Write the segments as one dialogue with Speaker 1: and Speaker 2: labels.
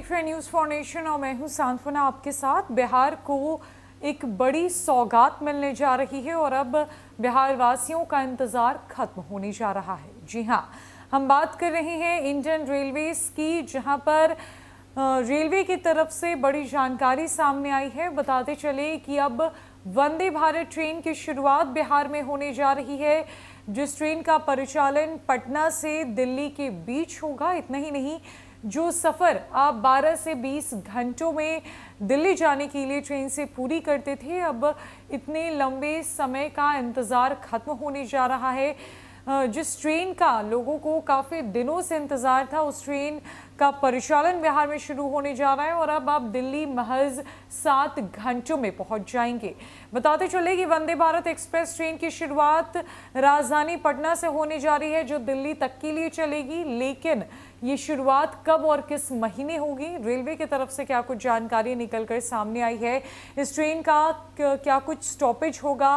Speaker 1: देख रहे हैं न्यूज़ फॉर नेशन और मैं हूं सांत्वना आपके साथ बिहार को एक बड़ी सौगात मिलने जा रही है और अब बिहार वासियों का इंतज़ार खत्म होने जा रहा है जी हाँ हम बात कर रहे हैं इंडियन रेलवेज़ की जहां पर रेलवे की तरफ से बड़ी जानकारी सामने आई है बताते चले कि अब वंदे भारत ट्रेन की शुरुआत बिहार में होने जा रही है जिस ट्रेन का परिचालन पटना से दिल्ली के बीच होगा इतना ही नहीं जो सफ़र आप 12 से 20 घंटों में दिल्ली जाने के लिए ट्रेन से पूरी करते थे अब इतने लंबे समय का इंतज़ार ख़त्म होने जा रहा है जिस ट्रेन का लोगों को काफ़ी दिनों से इंतज़ार था उस ट्रेन का परिचालन बिहार में शुरू होने जा रहा है और अब आप दिल्ली महज सात घंटों में पहुंच जाएंगे बताते चले कि वंदे भारत एक्सप्रेस ट्रेन की शुरुआत राजधानी पटना से होने जा रही है जो दिल्ली तक के लिए चलेगी लेकिन ये शुरुआत कब और किस महीने होगी रेलवे की तरफ से क्या कुछ जानकारी निकल कर सामने आई है इस ट्रेन का क्या कुछ स्टॉपेज होगा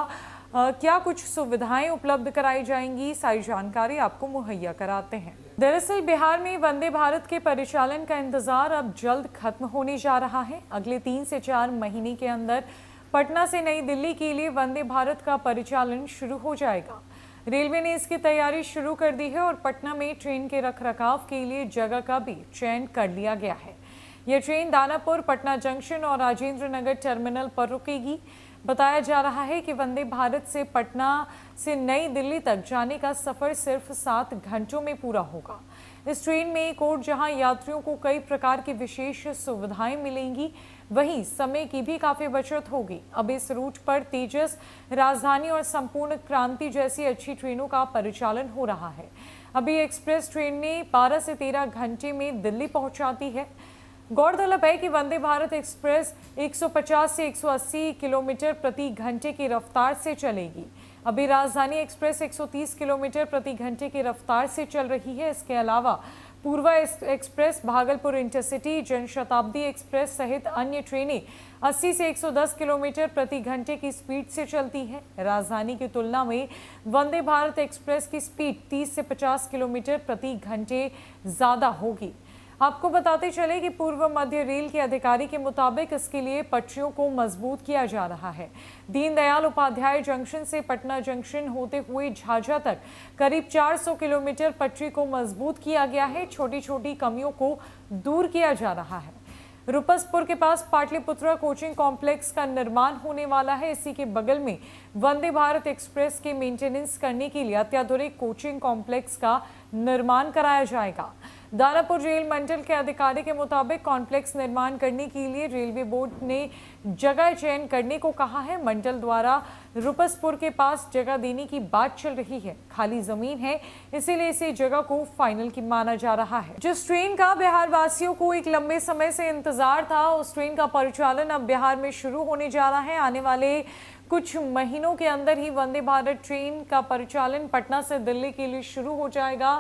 Speaker 1: क्या कुछ सुविधाएं उपलब्ध कराई जाएंगी सारी जानकारी आपको मुहैया कराते हैं दरअसल बिहार में वंदे भारत के परिचालन का इंतजार अब जल्द खत्म होने जा रहा है अगले तीन से चार महीने के अंदर पटना से नई दिल्ली के लिए वंदे भारत का परिचालन शुरू हो जाएगा रेलवे ने इसकी तैयारी शुरू कर दी है और पटना में ट्रेन के रखरखाव के लिए जगह का भी चयन कर लिया गया है यह ट्रेन दानापुर पटना जंक्शन और राजेंद्र नगर टर्मिनल पर रुकेगी बताया जा रहा है कि वंदे भारत से पटना से नई दिल्ली तक जाने का सफ़र सिर्फ सात घंटों में पूरा होगा इस ट्रेन में एक और जहां यात्रियों को कई प्रकार की विशेष सुविधाएं मिलेंगी वहीं समय की भी काफ़ी बचत होगी अब इस रूट पर तेजस राजधानी और संपूर्ण क्रांति जैसी अच्छी ट्रेनों का परिचालन हो रहा है अभी एक्सप्रेस ट्रेन में 12 से 13 घंटे में दिल्ली पहुंचाती है गौरतलब है कि वंदे भारत एक्सप्रेस 150 से 180 किलोमीटर प्रति घंटे की रफ्तार से चलेगी अभी राजधानी एक्सप्रेस 130 किलोमीटर प्रति घंटे की रफ्तार से चल रही है इसके अलावा Purva express Bhagalpur intercity Janshatabdi express सहित अन्य ट्रेनें 80 से 110 किलोमीटर प्रति घंटे की स्पीड से चलती हैं राजधानी की तुलना में वंदे भारत एक्सप्रेस की स्पीड 30 से 50 किलोमीटर प्रति घंटे ज़्यादा होगी आपको बताते चले कि पूर्व मध्य रेल के अधिकारी के मुताबिक इसके लिए पटरियों को मजबूत किया जा रहा है दीनदयाल उपाध्याय जंक्शन से पटना जंक्शन होते हुए झाझा तक करीब 400 किलोमीटर पटरी को मजबूत किया गया है छोटी छोटी कमियों को दूर किया जा रहा है रुपसपुर के पास पाटलिपुत्रा कोचिंग कॉम्प्लेक्स का निर्माण होने वाला है इसी के बगल में वंदे भारत एक्सप्रेस के मेंटेनेंस करने के लिए अत्याधुनिक कोचिंग कॉम्प्लेक्स का निर्माण कराया जाएगा दानापुर रेल मंडल के अधिकारी के मुताबिक कॉम्प्लेक्स निर्माण करने के लिए रेलवे बोर्ड ने जगह चयन करने को कहा है मंडल द्वारा रुपसपुर के पास जगह देने की बात चल रही है खाली जमीन है इसीलिए इसे जगह को फाइनल की माना जा रहा है जिस ट्रेन का बिहार वासियों को एक लंबे समय से इंतजार था उस ट्रेन का परिचालन अब बिहार में शुरू होने जा रहा है आने वाले कुछ महीनों के अंदर ही वंदे भारत ट्रेन का परिचालन पटना से दिल्ली के लिए शुरू हो जाएगा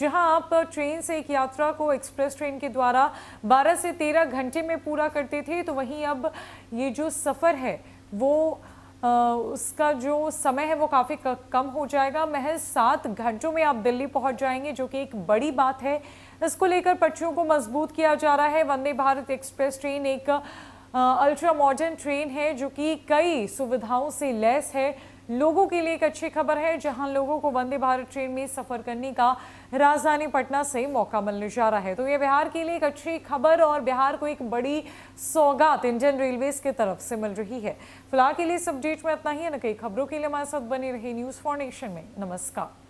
Speaker 1: जहां आप ट्रेन से एक यात्रा को एक्सप्रेस ट्रेन के द्वारा 12 से 13 घंटे में पूरा करते थे तो वहीं अब ये जो सफ़र है वो आ, उसका जो समय है वो काफ़ी कम हो जाएगा महज सात घंटों में आप दिल्ली पहुंच जाएंगे जो कि एक बड़ी बात है इसको लेकर पटरियों को मजबूत किया जा रहा है वंदे भारत एक्सप्रेस ट्रेन एक अल्ट्रा मॉडर्न ट्रेन है जो कि कई सुविधाओं से लैस है लोगों के लिए एक अच्छी खबर है जहां लोगों को वंदे भारत ट्रेन में सफ़र करने का राजधानी पटना से मौका मिलने जा रहा है तो ये बिहार के लिए एक अच्छी खबर और बिहार को एक बड़ी सौगात इंडियन रेलवेज की तरफ से मिल रही है फिलहाल के लिए इस अपडेट में इतना ही है न कई खबरों के लिए हमारे साथ बने रहे न्यूज़ फाउंडेशन में नमस्कार